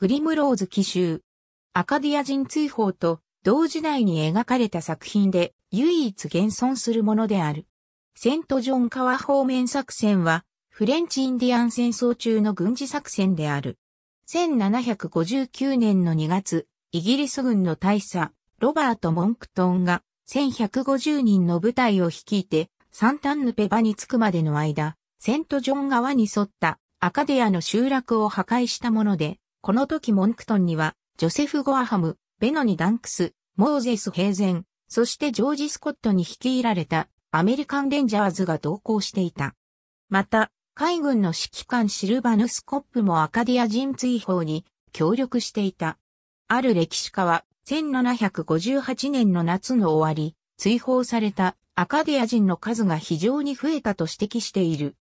グリムローズ奇襲。アカディア人追放と同時代に描かれた作品で唯一現存するものである。セントジョン川方面作戦はフレンチインディアン戦争中の軍事作戦である。1759年の2月、イギリス軍の大佐、ロバート・モンクトンが1150人の部隊を率いてサンタンヌペバに着くまでの間、セントジョン川に沿ったアカデアの集落を破壊したもので、この時モンクトンには、ジョセフ・ゴアハム、ベノニ・ダンクス、モーゼス・ヘイゼン、そしてジョージ・スコットに率いられたアメリカン・レンジャーズが同行していた。また、海軍の指揮官シルバヌス・コップもアカディア人追放に協力していた。ある歴史家は、1758年の夏の終わり、追放されたアカディア人の数が非常に増えたと指摘している。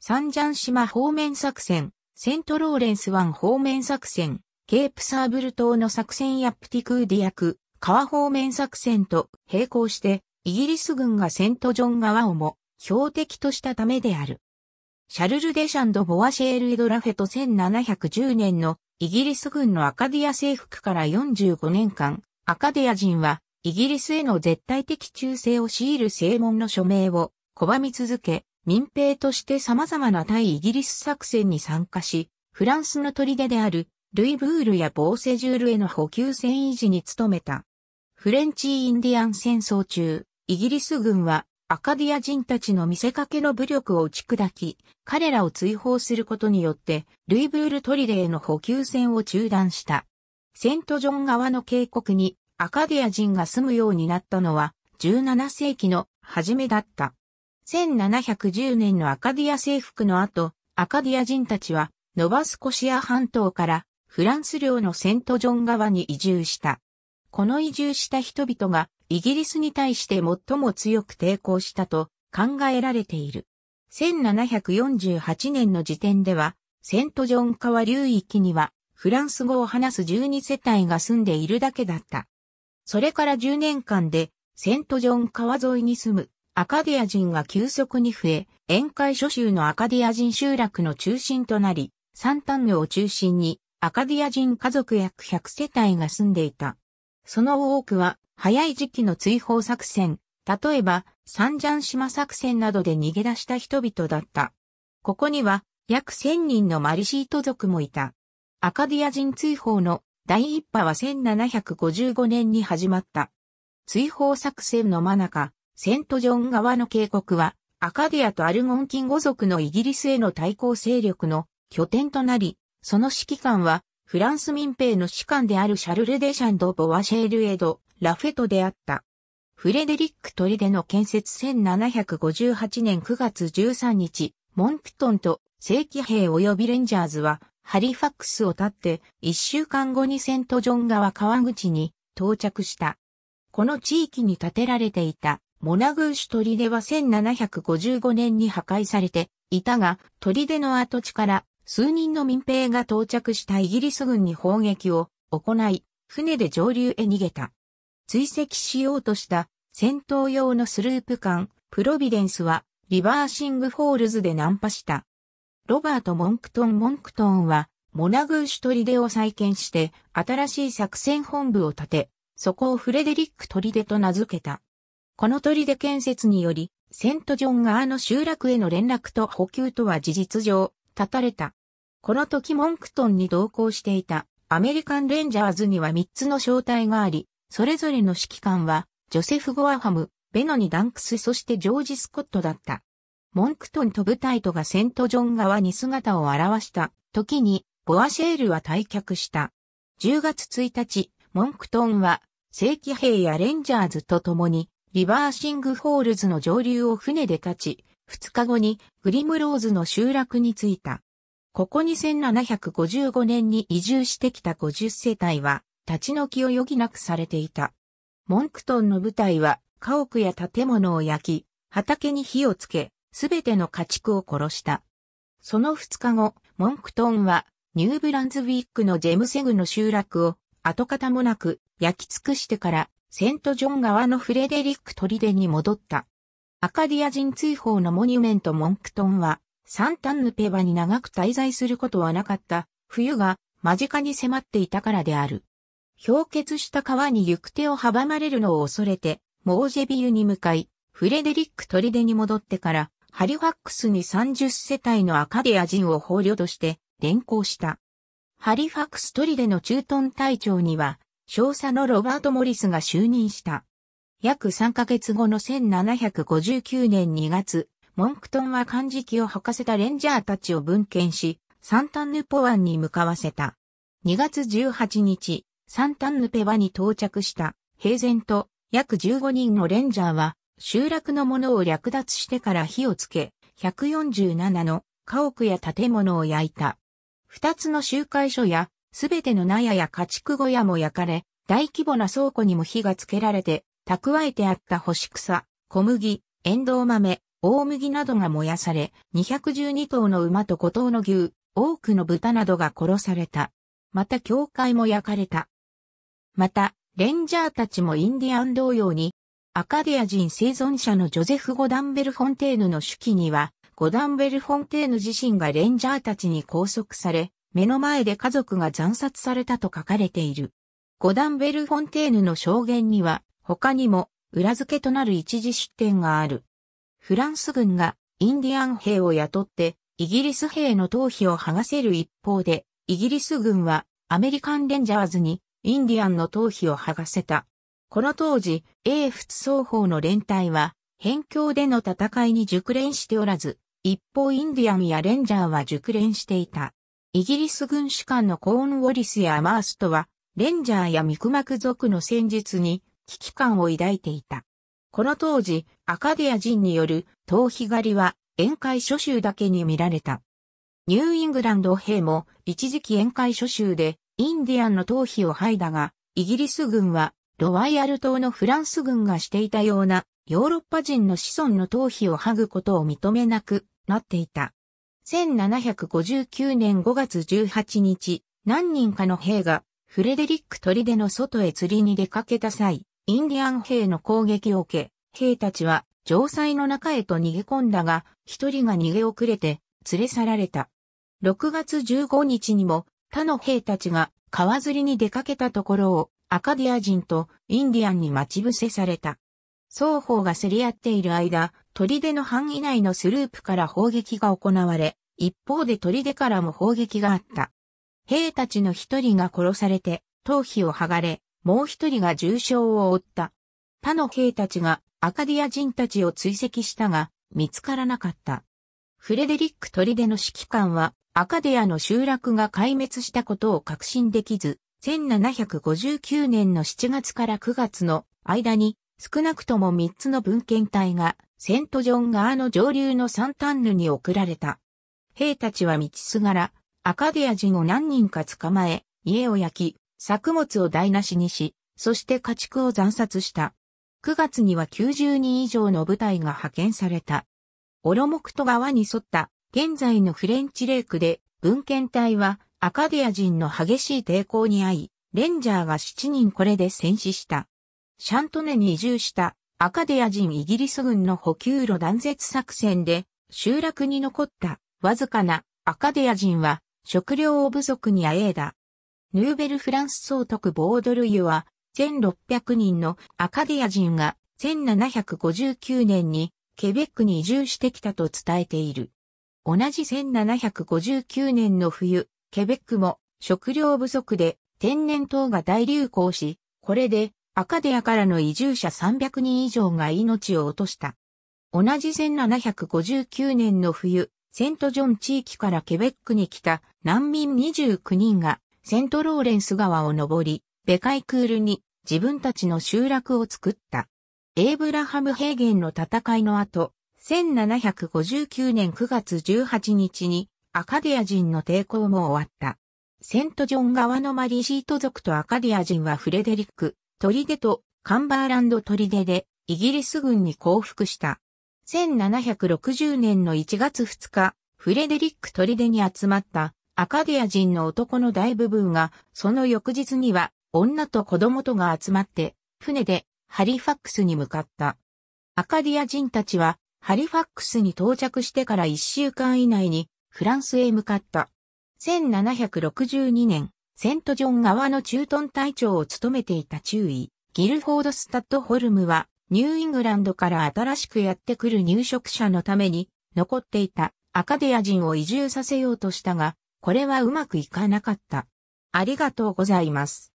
サンジャン島方面作戦、セントローレンス湾方面作戦、ケープサーブル島の作戦やプティクーディ役、川方面作戦と並行して、イギリス軍がセントジョン川をも標的としたためである。シャルル・デシャンド・ボワシェール・エドラフェト1710年のイギリス軍のアカディア征服から45年間、アカディア人はイギリスへの絶対的忠誠を強いる正門の署名を拒み続け、民兵として様々な対イギリス作戦に参加し、フランスの砦であるルイブールやボーセジュールへの補給戦維持に努めた。フレンチインディアン戦争中、イギリス軍はアカディア人たちの見せかけの武力を打ち砕き、彼らを追放することによって、ルイブール砦への補給戦を中断した。セントジョン側の渓谷にアカディア人が住むようになったのは17世紀の初めだった。1710年のアカディア征服の後、アカディア人たちは、ノバスコシア半島からフランス領のセントジョン側に移住した。この移住した人々がイギリスに対して最も強く抵抗したと考えられている。1748年の時点では、セントジョン川流域にはフランス語を話す12世帯が住んでいるだけだった。それから10年間でセントジョン川沿いに住むアカディア人が急速に増え、宴会諸州のアカディア人集落の中心となり、タン魚を中心にアカディア人家族約100世帯が住んでいた。その多くは早い時期の追放作戦、例えばサンジャン島作戦などで逃げ出した人々だった。ここには約1000人のマリシート族もいた。アカディア人追放の第一波は1755年に始まった。追放作戦の真中、セントジョン側の渓谷は、アカディアとアルゴンキン語族のイギリスへの対抗勢力の拠点となり、その指揮官は、フランス民兵の士官であるシャルル・デ・シャンド・ボワシェール・エド・ラフェトであった。フレデリック・トリデの建設1758年9月13日、モンプトンと正規兵及びレンジャーズは、ハリファックスを立って、一週間後にセントジョン川川口に到着した。この地域に建てられていたモナグーシュ砦は1755年に破壊されていたが、砦の跡地から数人の民兵が到着したイギリス軍に砲撃を行い、船で上流へ逃げた。追跡しようとした戦闘用のスループ艦、プロビデンスはリバーシングフォールズで難破した。ロバート・モンクトン・モンクトンは、モナグーシュ砦を再建して、新しい作戦本部を建て、そこをフレデリック砦と名付けた。この砦建設により、セントジョン側の集落への連絡と補給とは事実上、断たれた。この時モンクトンに同行していたアメリカンレンジャーズには3つの小隊があり、それぞれの指揮官は、ジョセフ・ゴアハム、ベノニ・ダンクスそしてジョージ・スコットだった。モンクトンと部隊とがセントジョン側に姿を現した時に、ボアシェールは退却した。10月1日、モンクトンは正規兵やレンジャーズと共にリバーシングホールズの上流を船で立ち、2日後にグリムローズの集落に着いた。ここに1755年に移住してきた50世帯は、立ち退きを余儀なくされていた。モンクトンの部隊は、家屋や建物を焼き、畑に火をつけ、すべての家畜を殺した。その2日後、モンクトンは、ニューブランズウィックのジェムセグの集落を、跡形もなく焼き尽くしてからセントジョン側のフレデリックトリデに戻った。アカディア人追放のモニュメントモンクトンは、サンタンヌペバに長く滞在することはなかった、冬が間近に迫っていたからである。氷結した川に行く手を阻まれるのを恐れて、モージェビユに向かい、フレデリックトリデに戻ってから、ハリファックスに30世帯のアカディア人を放慮として連行した。ハリファックストリデの駐屯隊長には、少佐のロバート・モリスが就任した。約3ヶ月後の1759年2月、モンクトンは漢字記を履かせたレンジャーたちを分遣し、サンタンヌポ湾に向かわせた。2月18日、サンタンヌペワに到着した平然と約15人のレンジャーは集落のものを略奪してから火をつけ、147の家屋や建物を焼いた。2つの集会所やすべての納屋や家畜小屋も焼かれ、大規模な倉庫にも火がつけられて、蓄えてあった干し草、小麦、エンドウ豆、大麦などが燃やされ、212頭の馬と5頭の牛、多くの豚などが殺された。また教会も焼かれた。また、レンジャーたちもインディアン同様に、アカディア人生存者のジョゼフ・ゴダンベル・フォンテーヌの手記には、ゴダンベル・フォンテーヌ自身がレンジャーたちに拘束され、目の前で家族が惨殺されたと書かれている。ゴダンベルフォンテーヌの証言には、他にも裏付けとなる一時出典がある。フランス軍がインディアン兵を雇って、イギリス兵の頭皮を剥がせる一方で、イギリス軍はアメリカンレンジャーズにインディアンの頭皮を剥がせた。この当時、英仏双方の連隊は、辺境での戦いに熟練しておらず、一方インディアンやレンジャーは熟練していた。イギリス軍主官のコーンウォリスやマーストは、レンジャーやミクマク族の戦術に危機感を抱いていた。この当時、アカディア人による逃避狩りは宴会諸州だけに見られた。ニューイングランド兵も一時期宴会諸州でインディアンの逃避を排だが、イギリス軍はロワイヤル島のフランス軍がしていたようなヨーロッパ人の子孫の逃避を剥ぐことを認めなくなっていた。1759年5月18日、何人かの兵がフレデリック砦の外へ釣りに出かけた際、インディアン兵の攻撃を受け、兵たちは城塞の中へと逃げ込んだが、一人が逃げ遅れて連れ去られた。6月15日にも他の兵たちが川釣りに出かけたところをアカディア人とインディアンに待ち伏せされた。双方が競り合っている間、砦の範囲内のスループから砲撃が行われ、一方で砦からも砲撃があった。兵たちの一人が殺されて、頭皮を剥がれ、もう一人が重傷を負った。他の兵たちがアカディア人たちを追跡したが、見つからなかった。フレデリック砦の指揮官は、アカディアの集落が壊滅したことを確信できず、1759年の7月から9月の間に少なくとも3つの文献隊がセントジョン川の上流のサンタンヌに送られた。兵たちは道すがら、アカディア人を何人か捕まえ、家を焼き、作物を台無しにし、そして家畜を残殺した。9月には90人以上の部隊が派遣された。オロモクト川に沿った現在のフレンチレイクで文献隊はアカディア人の激しい抵抗に遭い、レンジャーが7人これで戦死した。シャントネに移住したアカデア人イギリス軍の補給路断絶作戦で集落に残ったわずかなアカデア人は食料を不足にあえいだ。ヌーベルフランス総督ボードルユは1600人のアカデア人が1759年にケベックに移住してきたと伝えている。同じ1759年の冬、ケベックも食料不足で天然痘が大流行し、これでアカデアからの移住者300人以上が命を落とした。同じ1759年の冬、セントジョン地域からケベックに来た難民29人がセントローレンス川を登り、ベカイクールに自分たちの集落を作った。エイブラハム平原の戦いの後、1759年9月18日にアカディア人の抵抗も終わった。セントジョン川のマリシート族とアカディア人はフレデリック、トリデとカンバーランドトリデでイギリス軍に降伏した。1760年の1月2日、フレデリック・トリデに集まったアカディア人の男の大部分が、その翌日には女と子供とが集まって、船でハリファックスに向かった。アカディア人たちは、ハリファックスに到着してから1週間以内にフランスへ向かった。1762年、セントジョン側の駐屯隊長を務めていた中尉、ギルフォード・スタッドホルムは、ニューイングランドから新しくやってくる入植者のために、残っていたアカデア人を移住させようとしたが、これはうまくいかなかった。ありがとうございます。